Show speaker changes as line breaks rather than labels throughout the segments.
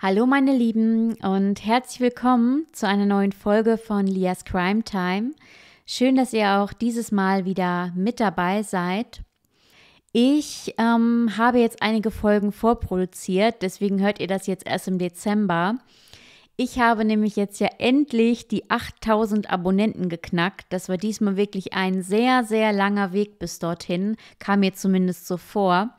Hallo meine Lieben und herzlich willkommen zu einer neuen Folge von Lias Crime Time. Schön, dass ihr auch dieses Mal wieder mit dabei seid. Ich ähm, habe jetzt einige Folgen vorproduziert, deswegen hört ihr das jetzt erst im Dezember. Ich habe nämlich jetzt ja endlich die 8000 Abonnenten geknackt. Das war diesmal wirklich ein sehr, sehr langer Weg bis dorthin, kam mir zumindest so vor.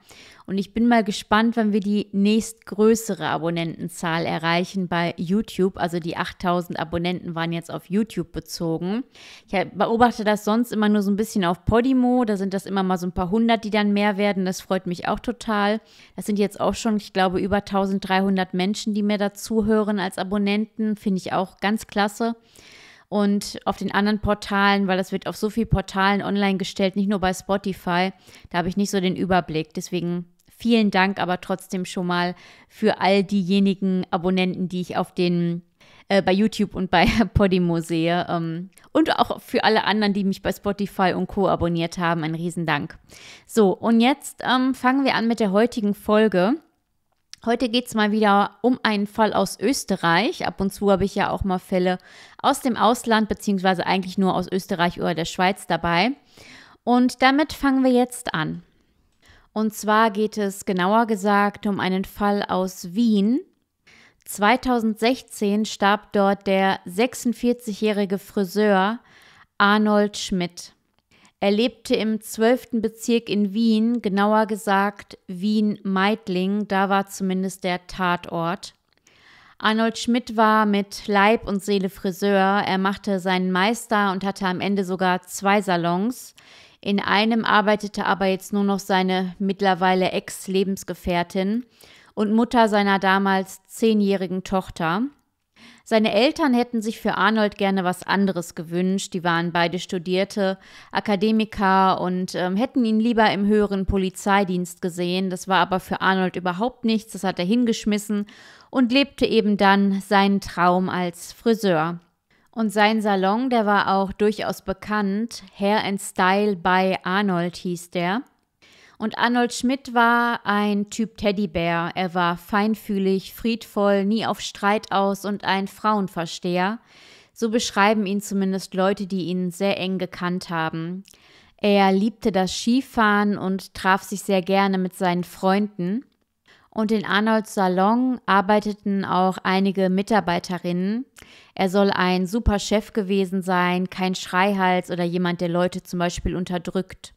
Und ich bin mal gespannt, wann wir die nächstgrößere Abonnentenzahl erreichen bei YouTube. Also die 8000 Abonnenten waren jetzt auf YouTube bezogen. Ich beobachte das sonst immer nur so ein bisschen auf Podimo. Da sind das immer mal so ein paar hundert, die dann mehr werden. Das freut mich auch total. Das sind jetzt auch schon, ich glaube, über 1300 Menschen, die mir dazuhören als Abonnenten. Finde ich auch ganz klasse und auf den anderen Portalen, weil das wird auf so vielen Portalen online gestellt, nicht nur bei Spotify. Da habe ich nicht so den Überblick. Deswegen Vielen Dank aber trotzdem schon mal für all diejenigen Abonnenten, die ich auf den äh, bei YouTube und bei Podimo sehe. Ähm, und auch für alle anderen, die mich bei Spotify und Co. abonniert haben, ein Riesendank. So, und jetzt ähm, fangen wir an mit der heutigen Folge. Heute geht es mal wieder um einen Fall aus Österreich. Ab und zu habe ich ja auch mal Fälle aus dem Ausland, beziehungsweise eigentlich nur aus Österreich oder der Schweiz dabei. Und damit fangen wir jetzt an. Und zwar geht es genauer gesagt um einen Fall aus Wien. 2016 starb dort der 46-jährige Friseur Arnold Schmidt. Er lebte im 12. Bezirk in Wien, genauer gesagt Wien-Meidling, da war zumindest der Tatort. Arnold Schmidt war mit Leib und Seele Friseur, er machte seinen Meister und hatte am Ende sogar zwei Salons. In einem arbeitete aber jetzt nur noch seine mittlerweile Ex-Lebensgefährtin und Mutter seiner damals zehnjährigen Tochter. Seine Eltern hätten sich für Arnold gerne was anderes gewünscht. Die waren beide Studierte, Akademiker und ähm, hätten ihn lieber im höheren Polizeidienst gesehen. Das war aber für Arnold überhaupt nichts. Das hat er hingeschmissen und lebte eben dann seinen Traum als Friseur. Und sein Salon, der war auch durchaus bekannt. Hair and Style by Arnold hieß der. Und Arnold Schmidt war ein Typ Teddybär. Er war feinfühlig, friedvoll, nie auf Streit aus und ein Frauenversteher. So beschreiben ihn zumindest Leute, die ihn sehr eng gekannt haben. Er liebte das Skifahren und traf sich sehr gerne mit seinen Freunden und in Arnolds Salon arbeiteten auch einige Mitarbeiterinnen. Er soll ein super Chef gewesen sein, kein Schreihals oder jemand, der Leute zum Beispiel unterdrückt.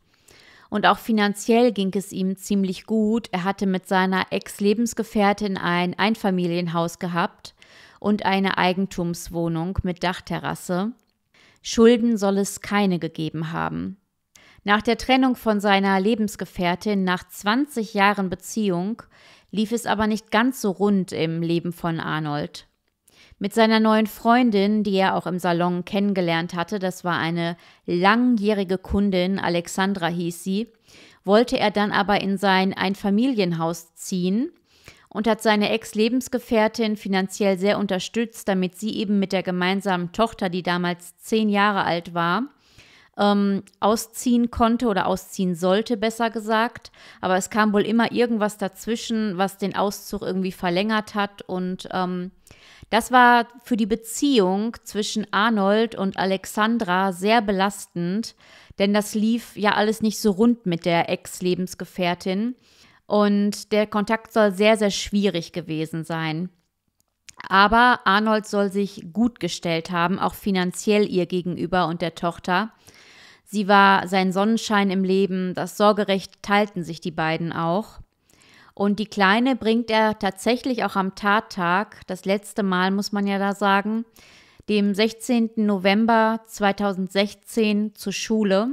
Und auch finanziell ging es ihm ziemlich gut. Er hatte mit seiner Ex-Lebensgefährtin ein Einfamilienhaus gehabt und eine Eigentumswohnung mit Dachterrasse. Schulden soll es keine gegeben haben. Nach der Trennung von seiner Lebensgefährtin nach 20 Jahren Beziehung lief es aber nicht ganz so rund im Leben von Arnold. Mit seiner neuen Freundin, die er auch im Salon kennengelernt hatte, das war eine langjährige Kundin, Alexandra hieß sie, wollte er dann aber in sein Einfamilienhaus ziehen und hat seine Ex-Lebensgefährtin finanziell sehr unterstützt, damit sie eben mit der gemeinsamen Tochter, die damals zehn Jahre alt war, ähm, ausziehen konnte oder ausziehen sollte, besser gesagt. Aber es kam wohl immer irgendwas dazwischen, was den Auszug irgendwie verlängert hat. Und ähm, das war für die Beziehung zwischen Arnold und Alexandra sehr belastend, denn das lief ja alles nicht so rund mit der Ex-Lebensgefährtin. Und der Kontakt soll sehr, sehr schwierig gewesen sein. Aber Arnold soll sich gut gestellt haben, auch finanziell ihr gegenüber und der Tochter. Sie war sein Sonnenschein im Leben, das Sorgerecht teilten sich die beiden auch. Und die Kleine bringt er tatsächlich auch am Tattag, das letzte Mal muss man ja da sagen, dem 16. November 2016 zur Schule.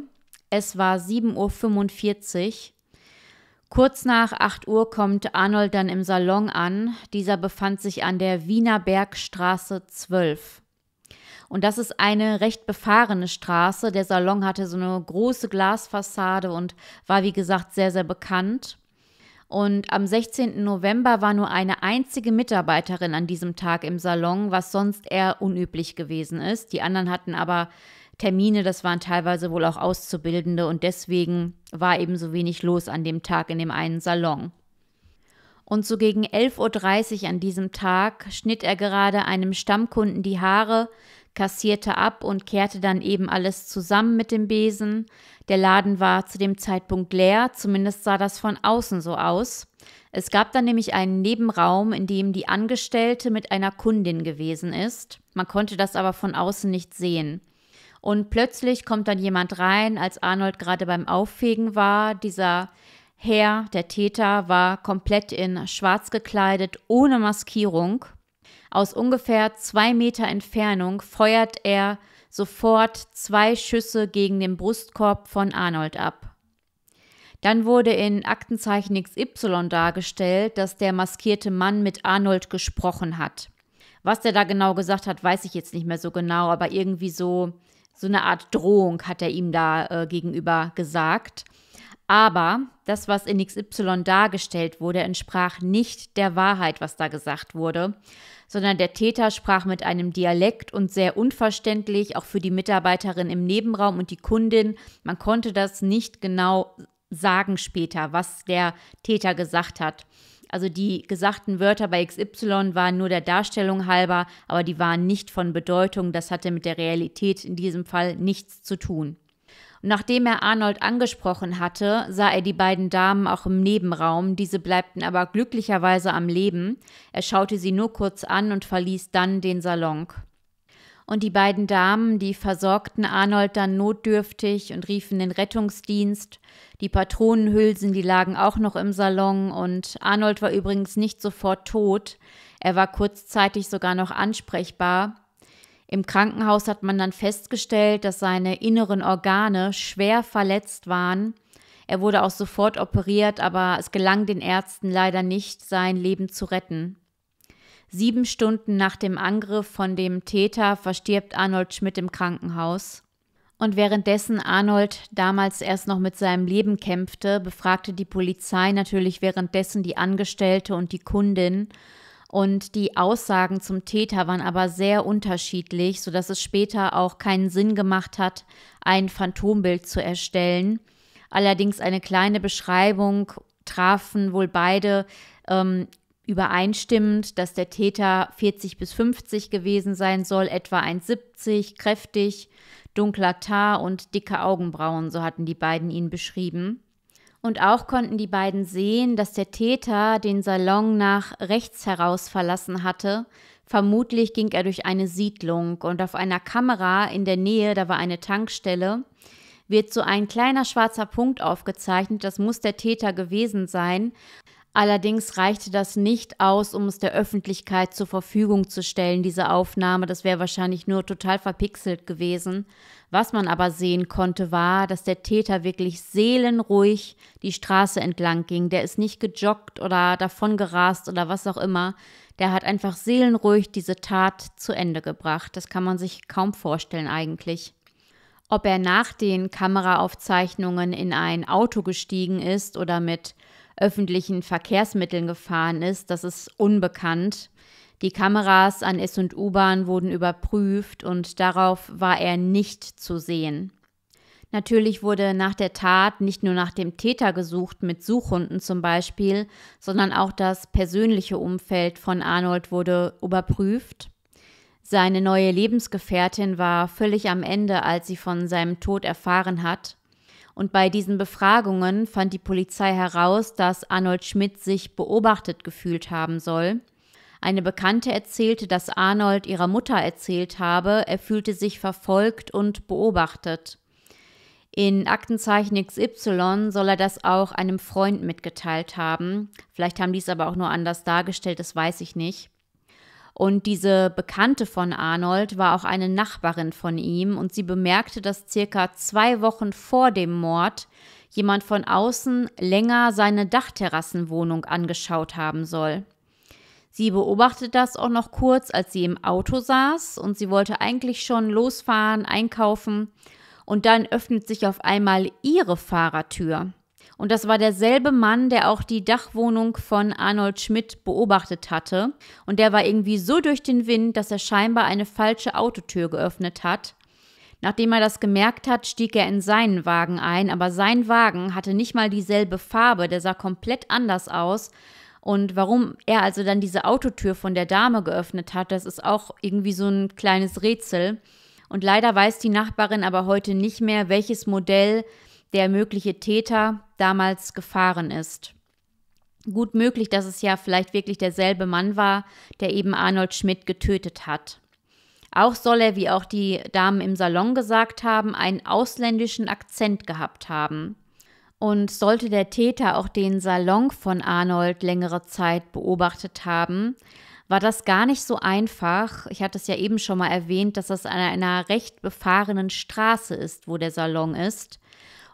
Es war 7.45 Uhr. Kurz nach 8 Uhr kommt Arnold dann im Salon an. Dieser befand sich an der Wiener Bergstraße 12. Und das ist eine recht befahrene Straße. Der Salon hatte so eine große Glasfassade und war, wie gesagt, sehr, sehr bekannt. Und am 16. November war nur eine einzige Mitarbeiterin an diesem Tag im Salon, was sonst eher unüblich gewesen ist. Die anderen hatten aber Termine, das waren teilweise wohl auch Auszubildende und deswegen war eben so wenig los an dem Tag in dem einen Salon. Und so gegen 11.30 Uhr an diesem Tag schnitt er gerade einem Stammkunden die Haare, kassierte ab und kehrte dann eben alles zusammen mit dem Besen. Der Laden war zu dem Zeitpunkt leer, zumindest sah das von außen so aus. Es gab dann nämlich einen Nebenraum, in dem die Angestellte mit einer Kundin gewesen ist. Man konnte das aber von außen nicht sehen. Und plötzlich kommt dann jemand rein, als Arnold gerade beim Auffegen war. Dieser Herr, der Täter, war komplett in schwarz gekleidet, ohne Maskierung. Aus ungefähr zwei Meter Entfernung feuert er sofort zwei Schüsse gegen den Brustkorb von Arnold ab. Dann wurde in Aktenzeichen XY dargestellt, dass der maskierte Mann mit Arnold gesprochen hat. Was der da genau gesagt hat, weiß ich jetzt nicht mehr so genau, aber irgendwie so, so eine Art Drohung hat er ihm da äh, gegenüber gesagt. Aber das, was in XY dargestellt wurde, entsprach nicht der Wahrheit, was da gesagt wurde, sondern der Täter sprach mit einem Dialekt und sehr unverständlich, auch für die Mitarbeiterin im Nebenraum und die Kundin. Man konnte das nicht genau sagen später, was der Täter gesagt hat. Also die gesagten Wörter bei XY waren nur der Darstellung halber, aber die waren nicht von Bedeutung. Das hatte mit der Realität in diesem Fall nichts zu tun. Nachdem er Arnold angesprochen hatte, sah er die beiden Damen auch im Nebenraum, diese bleibten aber glücklicherweise am Leben. Er schaute sie nur kurz an und verließ dann den Salon. Und die beiden Damen, die versorgten Arnold dann notdürftig und riefen den Rettungsdienst. Die Patronenhülsen, die lagen auch noch im Salon und Arnold war übrigens nicht sofort tot. Er war kurzzeitig sogar noch ansprechbar, im Krankenhaus hat man dann festgestellt, dass seine inneren Organe schwer verletzt waren. Er wurde auch sofort operiert, aber es gelang den Ärzten leider nicht, sein Leben zu retten. Sieben Stunden nach dem Angriff von dem Täter verstirbt Arnold Schmidt im Krankenhaus. Und währenddessen Arnold damals erst noch mit seinem Leben kämpfte, befragte die Polizei natürlich währenddessen die Angestellte und die Kundin und die Aussagen zum Täter waren aber sehr unterschiedlich, sodass es später auch keinen Sinn gemacht hat, ein Phantombild zu erstellen. Allerdings eine kleine Beschreibung trafen wohl beide ähm, übereinstimmend, dass der Täter 40 bis 50 gewesen sein soll, etwa 1,70, kräftig, dunkler Tar und dicke Augenbrauen, so hatten die beiden ihn beschrieben. Und auch konnten die beiden sehen, dass der Täter den Salon nach rechts heraus verlassen hatte. Vermutlich ging er durch eine Siedlung und auf einer Kamera in der Nähe, da war eine Tankstelle, wird so ein kleiner schwarzer Punkt aufgezeichnet, das muss der Täter gewesen sein. Allerdings reichte das nicht aus, um es der Öffentlichkeit zur Verfügung zu stellen, diese Aufnahme. Das wäre wahrscheinlich nur total verpixelt gewesen. Was man aber sehen konnte, war, dass der Täter wirklich seelenruhig die Straße entlang ging. Der ist nicht gejoggt oder davon gerast oder was auch immer. Der hat einfach seelenruhig diese Tat zu Ende gebracht. Das kann man sich kaum vorstellen eigentlich. Ob er nach den Kameraaufzeichnungen in ein Auto gestiegen ist oder mit öffentlichen Verkehrsmitteln gefahren ist, das ist unbekannt. Die Kameras an S- und U-Bahn wurden überprüft und darauf war er nicht zu sehen. Natürlich wurde nach der Tat nicht nur nach dem Täter gesucht, mit Suchhunden zum Beispiel, sondern auch das persönliche Umfeld von Arnold wurde überprüft. Seine neue Lebensgefährtin war völlig am Ende, als sie von seinem Tod erfahren hat. Und bei diesen Befragungen fand die Polizei heraus, dass Arnold Schmidt sich beobachtet gefühlt haben soll – eine Bekannte erzählte, dass Arnold ihrer Mutter erzählt habe, er fühlte sich verfolgt und beobachtet. In Aktenzeichen XY soll er das auch einem Freund mitgeteilt haben. Vielleicht haben die es aber auch nur anders dargestellt, das weiß ich nicht. Und diese Bekannte von Arnold war auch eine Nachbarin von ihm und sie bemerkte, dass circa zwei Wochen vor dem Mord jemand von außen länger seine Dachterrassenwohnung angeschaut haben soll. Sie beobachtet das auch noch kurz, als sie im Auto saß und sie wollte eigentlich schon losfahren, einkaufen und dann öffnet sich auf einmal ihre Fahrertür. Und das war derselbe Mann, der auch die Dachwohnung von Arnold Schmidt beobachtet hatte. Und der war irgendwie so durch den Wind, dass er scheinbar eine falsche Autotür geöffnet hat. Nachdem er das gemerkt hat, stieg er in seinen Wagen ein, aber sein Wagen hatte nicht mal dieselbe Farbe, der sah komplett anders aus und warum er also dann diese Autotür von der Dame geöffnet hat, das ist auch irgendwie so ein kleines Rätsel. Und leider weiß die Nachbarin aber heute nicht mehr, welches Modell der mögliche Täter damals gefahren ist. Gut möglich, dass es ja vielleicht wirklich derselbe Mann war, der eben Arnold Schmidt getötet hat. Auch soll er, wie auch die Damen im Salon gesagt haben, einen ausländischen Akzent gehabt haben. Und sollte der Täter auch den Salon von Arnold längere Zeit beobachtet haben, war das gar nicht so einfach. Ich hatte es ja eben schon mal erwähnt, dass das an einer recht befahrenen Straße ist, wo der Salon ist.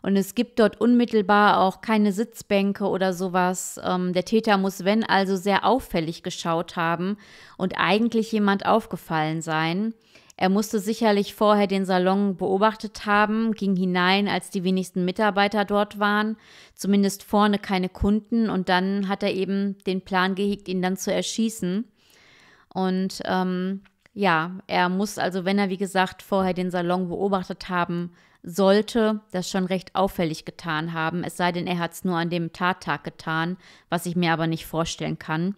Und es gibt dort unmittelbar auch keine Sitzbänke oder sowas. Ähm, der Täter muss, wenn also, sehr auffällig geschaut haben und eigentlich jemand aufgefallen sein. Er musste sicherlich vorher den Salon beobachtet haben, ging hinein, als die wenigsten Mitarbeiter dort waren, zumindest vorne keine Kunden, und dann hat er eben den Plan gehegt, ihn dann zu erschießen. Und ähm, ja, er muss also, wenn er, wie gesagt, vorher den Salon beobachtet haben sollte, das schon recht auffällig getan haben, es sei denn, er hat es nur an dem Tattag getan, was ich mir aber nicht vorstellen kann.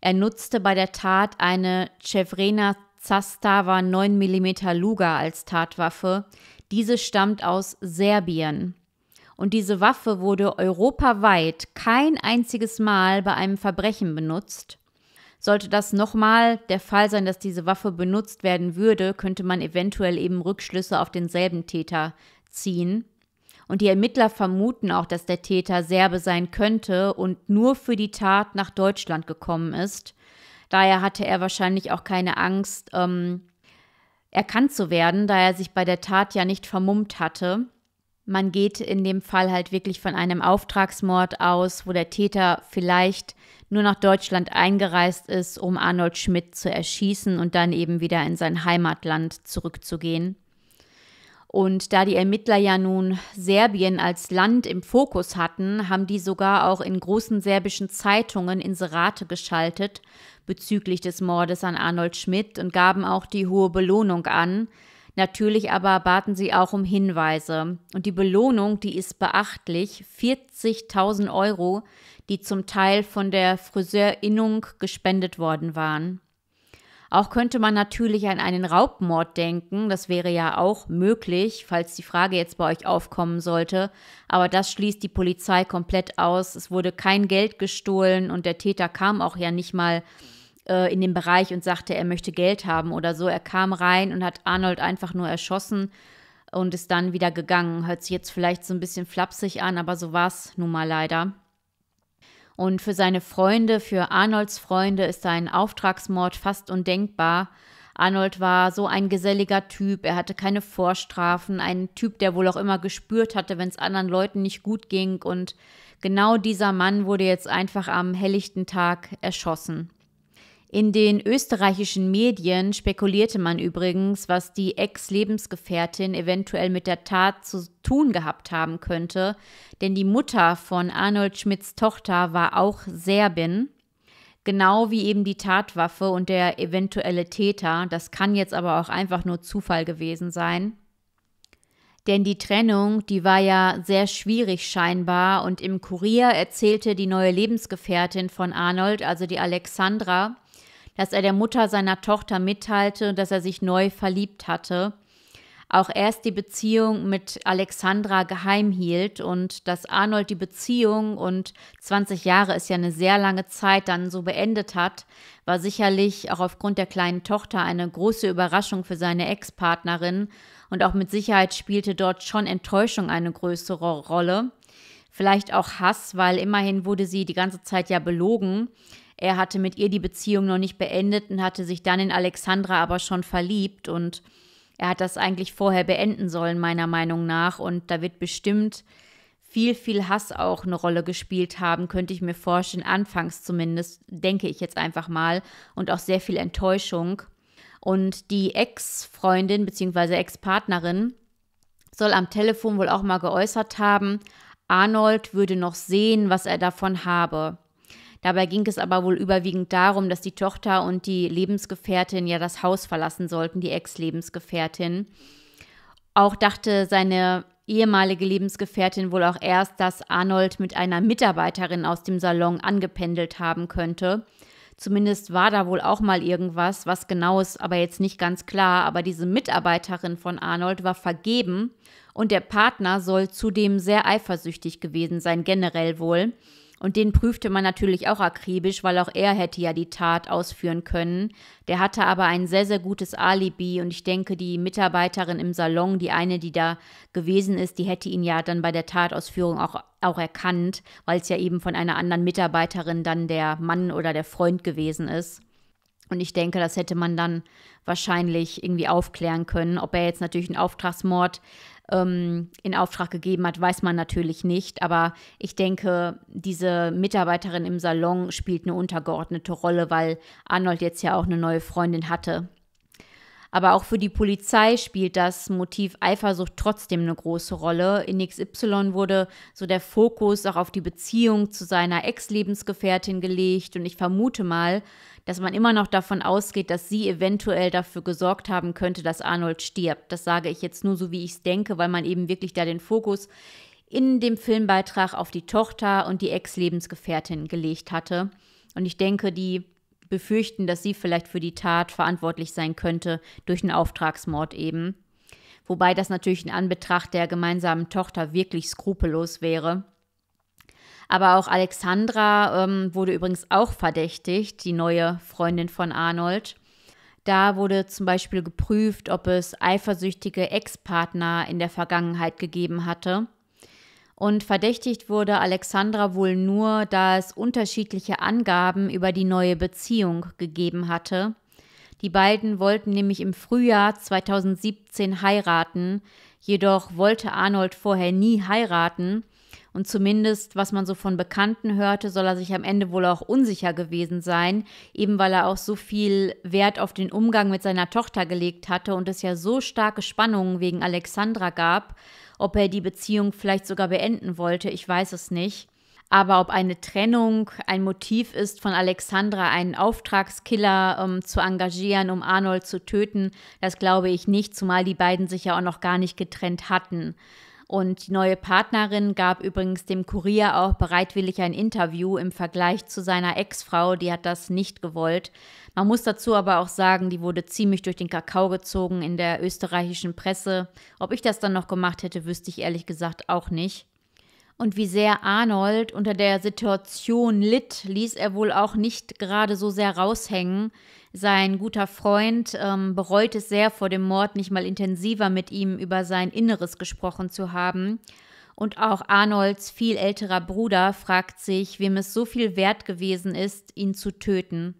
Er nutzte bei der Tat eine Chevrena Zastava 9 mm Luga als Tatwaffe. Diese stammt aus Serbien. Und diese Waffe wurde europaweit kein einziges Mal bei einem Verbrechen benutzt. Sollte das nochmal der Fall sein, dass diese Waffe benutzt werden würde, könnte man eventuell eben Rückschlüsse auf denselben Täter ziehen. Und die Ermittler vermuten auch, dass der Täter Serbe sein könnte und nur für die Tat nach Deutschland gekommen ist. Daher hatte er wahrscheinlich auch keine Angst, ähm, erkannt zu werden, da er sich bei der Tat ja nicht vermummt hatte. Man geht in dem Fall halt wirklich von einem Auftragsmord aus, wo der Täter vielleicht nur nach Deutschland eingereist ist, um Arnold Schmidt zu erschießen und dann eben wieder in sein Heimatland zurückzugehen. Und da die Ermittler ja nun Serbien als Land im Fokus hatten, haben die sogar auch in großen serbischen Zeitungen Inserate geschaltet bezüglich des Mordes an Arnold Schmidt und gaben auch die hohe Belohnung an. Natürlich aber baten sie auch um Hinweise. Und die Belohnung, die ist beachtlich, 40.000 Euro, die zum Teil von der Friseurinnung gespendet worden waren. Auch könnte man natürlich an einen Raubmord denken, das wäre ja auch möglich, falls die Frage jetzt bei euch aufkommen sollte, aber das schließt die Polizei komplett aus. Es wurde kein Geld gestohlen und der Täter kam auch ja nicht mal äh, in den Bereich und sagte, er möchte Geld haben oder so. Er kam rein und hat Arnold einfach nur erschossen und ist dann wieder gegangen. Hört sich jetzt vielleicht so ein bisschen flapsig an, aber so war es nun mal leider. Und für seine Freunde, für Arnolds Freunde ist ein Auftragsmord fast undenkbar. Arnold war so ein geselliger Typ, er hatte keine Vorstrafen, ein Typ, der wohl auch immer gespürt hatte, wenn es anderen Leuten nicht gut ging. Und genau dieser Mann wurde jetzt einfach am helllichten Tag erschossen. In den österreichischen Medien spekulierte man übrigens, was die Ex-Lebensgefährtin eventuell mit der Tat zu tun gehabt haben könnte, denn die Mutter von Arnold Schmidts Tochter war auch Serbin, genau wie eben die Tatwaffe und der eventuelle Täter. Das kann jetzt aber auch einfach nur Zufall gewesen sein. Denn die Trennung, die war ja sehr schwierig scheinbar und im Kurier erzählte die neue Lebensgefährtin von Arnold, also die Alexandra, dass er der Mutter seiner Tochter mitteilte, dass er sich neu verliebt hatte. Auch erst die Beziehung mit Alexandra geheim hielt und dass Arnold die Beziehung und 20 Jahre ist ja eine sehr lange Zeit dann so beendet hat, war sicherlich auch aufgrund der kleinen Tochter eine große Überraschung für seine Ex-Partnerin und auch mit Sicherheit spielte dort schon Enttäuschung eine größere Rolle. Vielleicht auch Hass, weil immerhin wurde sie die ganze Zeit ja belogen. Er hatte mit ihr die Beziehung noch nicht beendet und hatte sich dann in Alexandra aber schon verliebt und er hat das eigentlich vorher beenden sollen, meiner Meinung nach. Und da wird bestimmt viel, viel Hass auch eine Rolle gespielt haben, könnte ich mir vorstellen, anfangs zumindest, denke ich jetzt einfach mal, und auch sehr viel Enttäuschung. Und die Ex-Freundin bzw. Ex-Partnerin soll am Telefon wohl auch mal geäußert haben, Arnold würde noch sehen, was er davon habe. Dabei ging es aber wohl überwiegend darum, dass die Tochter und die Lebensgefährtin ja das Haus verlassen sollten, die Ex-Lebensgefährtin. Auch dachte seine ehemalige Lebensgefährtin wohl auch erst, dass Arnold mit einer Mitarbeiterin aus dem Salon angependelt haben könnte. Zumindest war da wohl auch mal irgendwas, was genau ist, aber jetzt nicht ganz klar. Aber diese Mitarbeiterin von Arnold war vergeben und der Partner soll zudem sehr eifersüchtig gewesen sein, generell wohl. Und den prüfte man natürlich auch akribisch, weil auch er hätte ja die Tat ausführen können. Der hatte aber ein sehr, sehr gutes Alibi und ich denke, die Mitarbeiterin im Salon, die eine, die da gewesen ist, die hätte ihn ja dann bei der Tatausführung auch, auch erkannt, weil es ja eben von einer anderen Mitarbeiterin dann der Mann oder der Freund gewesen ist. Und ich denke, das hätte man dann wahrscheinlich irgendwie aufklären können. Ob er jetzt natürlich einen Auftragsmord ähm, in Auftrag gegeben hat, weiß man natürlich nicht. Aber ich denke, diese Mitarbeiterin im Salon spielt eine untergeordnete Rolle, weil Arnold jetzt ja auch eine neue Freundin hatte. Aber auch für die Polizei spielt das Motiv Eifersucht trotzdem eine große Rolle. In XY wurde so der Fokus auch auf die Beziehung zu seiner Ex-Lebensgefährtin gelegt und ich vermute mal, dass man immer noch davon ausgeht, dass sie eventuell dafür gesorgt haben könnte, dass Arnold stirbt. Das sage ich jetzt nur so, wie ich es denke, weil man eben wirklich da den Fokus in dem Filmbeitrag auf die Tochter und die Ex-Lebensgefährtin gelegt hatte. Und ich denke, die befürchten, dass sie vielleicht für die Tat verantwortlich sein könnte, durch einen Auftragsmord eben. Wobei das natürlich in Anbetracht der gemeinsamen Tochter wirklich skrupellos wäre. Aber auch Alexandra ähm, wurde übrigens auch verdächtigt, die neue Freundin von Arnold. Da wurde zum Beispiel geprüft, ob es eifersüchtige Ex-Partner in der Vergangenheit gegeben hatte und verdächtigt wurde Alexandra wohl nur, da es unterschiedliche Angaben über die neue Beziehung gegeben hatte. Die beiden wollten nämlich im Frühjahr 2017 heiraten, jedoch wollte Arnold vorher nie heiraten und zumindest, was man so von Bekannten hörte, soll er sich am Ende wohl auch unsicher gewesen sein, eben weil er auch so viel Wert auf den Umgang mit seiner Tochter gelegt hatte und es ja so starke Spannungen wegen Alexandra gab, ob er die Beziehung vielleicht sogar beenden wollte, ich weiß es nicht. Aber ob eine Trennung ein Motiv ist, von Alexandra einen Auftragskiller ähm, zu engagieren, um Arnold zu töten, das glaube ich nicht, zumal die beiden sich ja auch noch gar nicht getrennt hatten. Und die neue Partnerin gab übrigens dem Kurier auch bereitwillig ein Interview im Vergleich zu seiner Ex-Frau, die hat das nicht gewollt. Man muss dazu aber auch sagen, die wurde ziemlich durch den Kakao gezogen in der österreichischen Presse. Ob ich das dann noch gemacht hätte, wüsste ich ehrlich gesagt auch nicht. Und wie sehr Arnold unter der Situation litt, ließ er wohl auch nicht gerade so sehr raushängen. Sein guter Freund ähm, bereut es sehr, vor dem Mord nicht mal intensiver mit ihm über sein Inneres gesprochen zu haben. Und auch Arnolds viel älterer Bruder fragt sich, wem es so viel wert gewesen ist, ihn zu töten.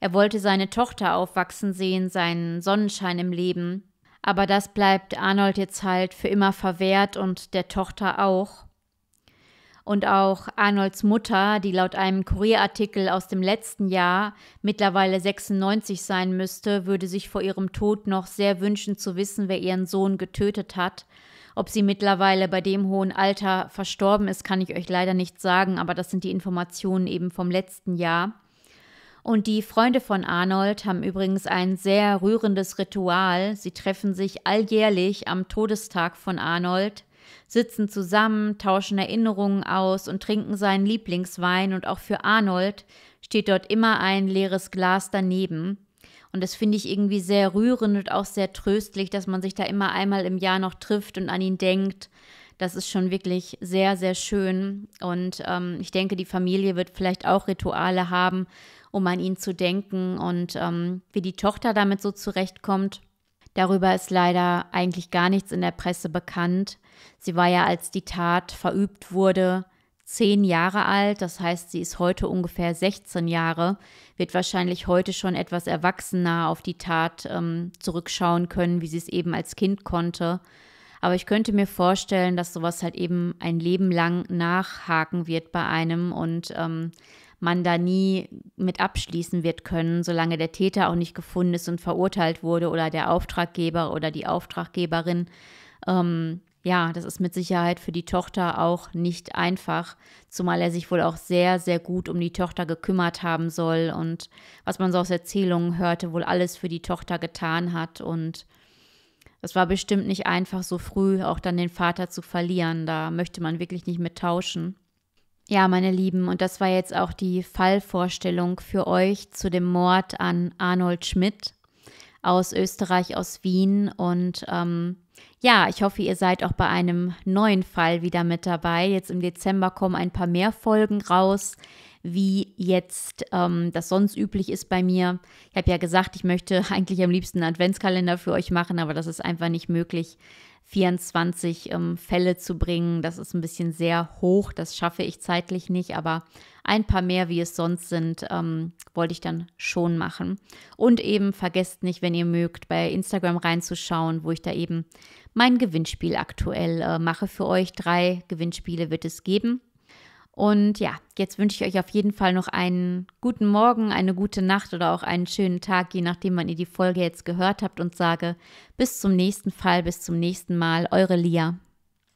Er wollte seine Tochter aufwachsen sehen, seinen Sonnenschein im Leben. Aber das bleibt Arnold jetzt halt für immer verwehrt und der Tochter auch und auch Arnolds Mutter, die laut einem Kurierartikel aus dem letzten Jahr mittlerweile 96 sein müsste, würde sich vor ihrem Tod noch sehr wünschen zu wissen, wer ihren Sohn getötet hat. Ob sie mittlerweile bei dem hohen Alter verstorben ist, kann ich euch leider nicht sagen, aber das sind die Informationen eben vom letzten Jahr. Und die Freunde von Arnold haben übrigens ein sehr rührendes Ritual. Sie treffen sich alljährlich am Todestag von Arnold sitzen zusammen, tauschen Erinnerungen aus und trinken seinen Lieblingswein und auch für Arnold steht dort immer ein leeres Glas daneben. Und das finde ich irgendwie sehr rührend und auch sehr tröstlich, dass man sich da immer einmal im Jahr noch trifft und an ihn denkt. Das ist schon wirklich sehr, sehr schön. Und ähm, ich denke, die Familie wird vielleicht auch Rituale haben, um an ihn zu denken und ähm, wie die Tochter damit so zurechtkommt. Darüber ist leider eigentlich gar nichts in der Presse bekannt. Sie war ja, als die Tat verübt wurde, zehn Jahre alt, das heißt, sie ist heute ungefähr 16 Jahre, wird wahrscheinlich heute schon etwas erwachsener auf die Tat ähm, zurückschauen können, wie sie es eben als Kind konnte. Aber ich könnte mir vorstellen, dass sowas halt eben ein Leben lang nachhaken wird bei einem und ähm, man da nie mit abschließen wird können, solange der Täter auch nicht gefunden ist und verurteilt wurde oder der Auftraggeber oder die Auftraggeberin. Ähm, ja, das ist mit Sicherheit für die Tochter auch nicht einfach, zumal er sich wohl auch sehr, sehr gut um die Tochter gekümmert haben soll und was man so aus Erzählungen hörte, wohl alles für die Tochter getan hat. Und es war bestimmt nicht einfach, so früh auch dann den Vater zu verlieren. Da möchte man wirklich nicht mit tauschen. Ja, meine Lieben, und das war jetzt auch die Fallvorstellung für euch zu dem Mord an Arnold Schmidt aus Österreich, aus Wien. Und ähm, ja, ich hoffe, ihr seid auch bei einem neuen Fall wieder mit dabei. Jetzt im Dezember kommen ein paar mehr Folgen raus wie jetzt ähm, das sonst üblich ist bei mir. Ich habe ja gesagt, ich möchte eigentlich am liebsten einen Adventskalender für euch machen, aber das ist einfach nicht möglich. 24 ähm, Fälle zu bringen, das ist ein bisschen sehr hoch, das schaffe ich zeitlich nicht, aber ein paar mehr, wie es sonst sind, ähm, wollte ich dann schon machen. Und eben vergesst nicht, wenn ihr mögt, bei Instagram reinzuschauen, wo ich da eben mein Gewinnspiel aktuell äh, mache für euch. Drei Gewinnspiele wird es geben. Und ja, jetzt wünsche ich euch auf jeden Fall noch einen guten Morgen, eine gute Nacht oder auch einen schönen Tag, je nachdem, wann ihr die Folge jetzt gehört habt und sage bis zum nächsten Fall, bis zum nächsten Mal, eure Lia.